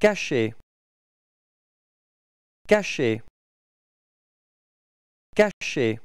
Caché. Caché. Caché.